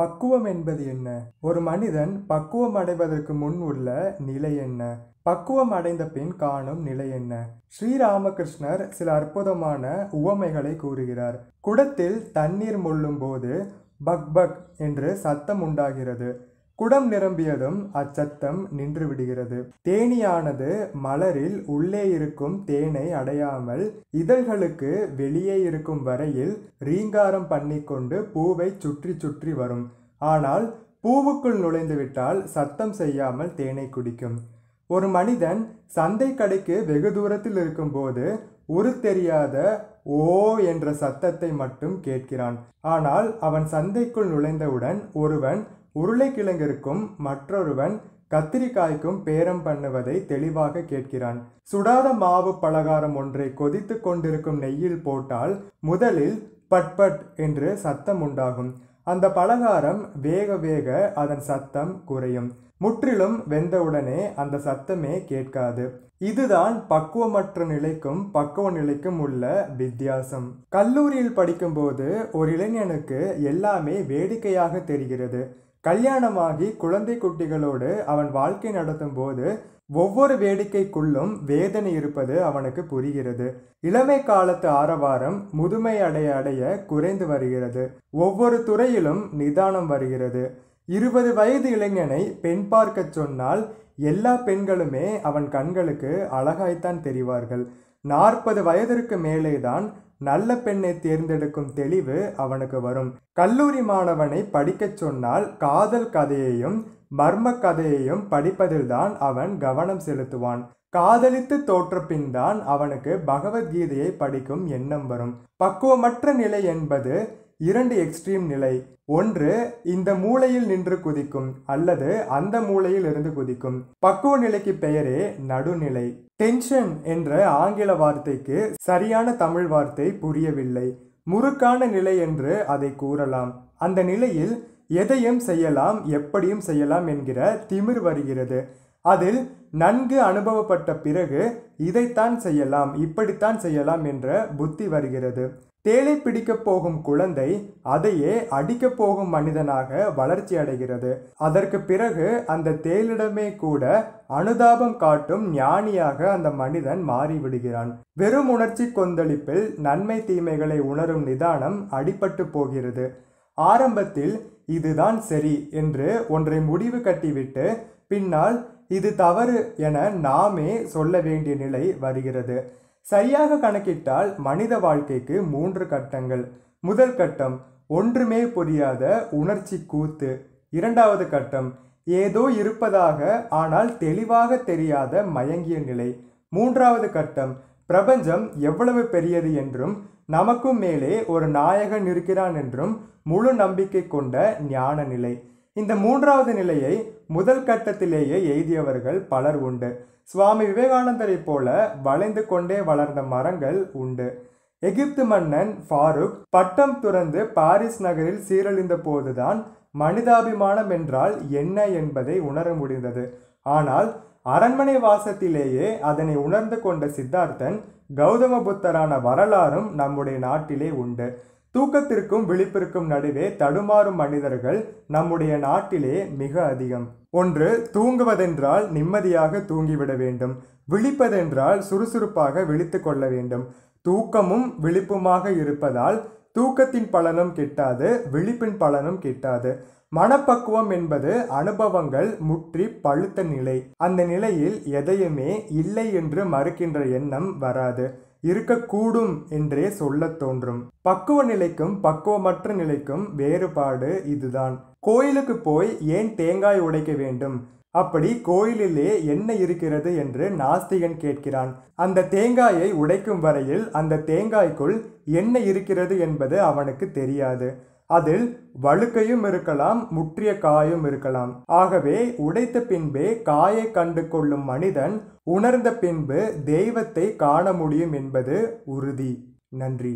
பக்குவம் என்பது என்ன ஒரு மனிதன் பக்குவம் அடைவதற்கு முன் உள்ள நிலை என்ன பக்குவம் அடைந்த பின் காணும் நிலை என்ன ஸ்ரீராமகிருஷ்ணர் சில அற்புதமான உவமைகளை கூறுகிறார் குடத்தில் தண்ணீர் முள்ளும் போது பக் பக் என்று சத்தம் உண்டாகிறது குடம் நிரம்பியதும் அச்சத்தம் நின்று விடுகிறது தேனியானது மலரில் உள்ளே இருக்கும் தேனை அடையாமல் இதழ்களுக்கு வெளியே இருக்கும் வரையில் ரீங்காரம் பண்ணிக்கொண்டு பூவை சுற்றி சுற்றி வரும் ஆனால் பூவுக்குள் நுழைந்துவிட்டால் சத்தம் செய்யாமல் தேனை குடிக்கும் ஒரு மனிதன் சந்தை கடைக்கு வெகு தூரத்தில் இருக்கும்போது உரு தெரியாத ஓ என்ற சத்தத்தை மட்டும் கேட்கிறான் ஆனால் அவன் சந்தைக்குள் நுழைந்தவுடன் ஒருவன் உருளைக்கிழங்கிற்கும் மற்றொருவன் கத்திரிக்காய்க்கும் பேரம் பண்ணுவதை தெளிவாக கேட்கிறான் சுடாத மாவு பலகாரம் ஒன்றை கொதித்து கொண்டிருக்கும் நெய்யில் போட்டால் முதலில் பட்பட் என்று சத்தம் உண்டாகும் அந்த பலகாரம் வேக வேக அதன் சத்தம் குறையும் முற்றிலும் வெந்தவுடனே அந்த சத்தமே கேட்காது இதுதான் பக்குவமற்ற நிலைக்கும் பக்குவ நிலைக்கும் உள்ள வித்தியாசம் கல்லூரியில் படிக்கும்போது ஒரு இளைஞனுக்கு எல்லாமே வேடிக்கையாக தெரிகிறது கல்யாணமாகி குழந்தை குட்டிகளோடு அவன் வாழ்க்கை நடத்தும் போது ஒவ்வொரு வேடிக்கைக்குள்ளும் வேதனை இருப்பது அவனுக்கு புரிகிறது இளமை காலத்து ஆரவாரம் முதுமை அடைய அடைய குறைந்து வருகிறது ஒவ்வொரு துறையிலும் நிதானம் வருகிறது இருபது வயது இளைஞனை பெண் பார்க்க சொன்னால் எல்லா பெண்களுமே அவன் கண்களுக்கு அழகாய்த்தான் தெரிவார்கள் நாற்பது வயதிற்கு மேலேதான் நல்ல பெண்ணை தேர்ந்தெடுக்கும் தெளிவு அவனுக்கு வரும் கல்லூரி மாணவனை படிக்கச் சொன்னால் காதல் கதையையும் மர்ம கதையையும் படிப்பதில்தான் அவன் கவனம் செலுத்துவான் காதலித்து தோற்ற தான் அவனுக்கு பகவத்கீதையை படிக்கும் எண்ணம் வரும் பக்குவமற்ற நிலை என்பது இரண்டு எக்ஸ்ட்ரீம் நிலை ஒன்று இந்த மூளையில் நின்று குதிக்கும் அல்லது அந்த மூளையில் இருந்து குதிக்கும் பக்குவ நிலைக்கு பெயரே நடுநிலை டென்ஷன் என்ற ஆங்கில வார்த்தைக்கு சரியான தமிழ் வார்த்தை புரியவில்லை முறுக்கான நிலை என்று அதை கூறலாம் அந்த நிலையில் எதையும் செய்யலாம் எப்படியும் செய்யலாம் என்கிற திமிர் வருகிறது அதில் நன்கு அனுபவப்பட்ட பிறகு இதைத்தான் செய்யலாம் இப்படித்தான் செய்யலாம் என்ற புத்தி வருகிறது தேளை பிடிக்கப் போகும் குழந்தை அதையே அடிக்கப் போகும் மனிதனாக வளர்ச்சி அடைகிறது அதற்கு பிறகு அந்த தேளிடமே கூட அனுதாபம் காட்டும் ஞானியாக அந்த மனிதன் மாறிவிடுகிறான் வெறும் உணர்ச்சி கொந்தளிப்பில் நன்மை தீமைகளை உணரும் நிதானம் அடிபட்டு போகிறது ஆரம்பத்தில் இதுதான் சரி என்று ஒன்றை முடிவு கட்டிவிட்டு பின்னால் இது தவறு என நாமே சொல்ல வேண்டிய நிலை வருகிறது சரியாக கணக்கிட்டால் மனித வாழ்க்கைக்கு மூன்று கட்டங்கள் முதல் கட்டம் ஒன்றுமே புரியாத உணர்ச்சி கூத்து இரண்டாவது கட்டம் ஏதோ இருப்பதாக ஆனால் தெளிவாக தெரியாத மயங்கிய நிலை மூன்றாவது கட்டம் பிரபஞ்சம் எவ்வளவு பெரியது என்றும் நமக்கும் மேலே ஒரு நாயகன் இருக்கிறான் என்றும் முழு நம்பிக்கை கொண்ட ஞான நிலை இந்த மூன்றாவது நிலையை முதல் கட்டத்திலேயே எய்தியவர்கள் பலர் உண்டு சுவாமி விவேகானந்தரை போல வளைந்து கொண்டே வளர்ந்த மரங்கள் உண்டு எகிப்து மன்னன் ஃபாரூக் பட்டம் துறந்து பாரிஸ் நகரில் சீரழிந்த போதுதான் மனிதாபிமானம் என்றால் என்ன என்பதை உணர முடிந்தது ஆனால் அரண்மனை வாசத்திலேயே அதனை உணர்ந்து கொண்ட சித்தார்த்தன் கௌதம புத்தரான வரலாறும் நம்முடைய நாட்டிலே உண்டு தூக்கத்திற்கும் விழிப்பிற்கும் நடுவே தடுமாறும் மனிதர்கள் நம்முடைய நாட்டிலே மிக அதிகம் ஒன்று தூங்குவதென்றால் நிம்மதியாக தூங்கிவிட வேண்டும் விழிப்பதென்றால் சுறுசுறுப்பாக விழித்து கொள்ள வேண்டும் தூக்கமும் விழிப்புமாக இருப்பதால் தூக்கத்தின் பலனும் கிட்டாது விழிப்பின் பலனும் கிட்டாது மனப்பக்குவம் என்பது அனுபவங்கள் முற்றி பழுத்த நிலை அந்த நிலையில் எதையுமே இல்லை என்று மறுக்கின்ற எண்ணம் வராது இருக்கக்கூடும் என்றே சொல்லத் தோன்றும் பக்குவ நிலைக்கும் பக்குவமற்ற நிலைக்கும் வேறுபாடு இதுதான் கோயிலுக்கு போய் ஏன் தேங்காய் உடைக்க வேண்டும் அப்படி கோயிலிலே என்ன இருக்கிறது என்று நாஸ்திகன் கேட்கிறான் அந்த தேங்காயை உடைக்கும் வரையில் அந்த தேங்காய்க்குள் என்ன இருக்கிறது என்பது அவனுக்கு தெரியாது அதில் வழுக்கையும் இருக்கலாம் முற்றிய காயும் இருக்கலாம் ஆகவே உடைத்த பின்பே காயை கண்டு கொள்ளும் மனிதன் உணர்ந்த பின்பு தெய்வத்தை காண முடியும் என்பது உறுதி நன்றி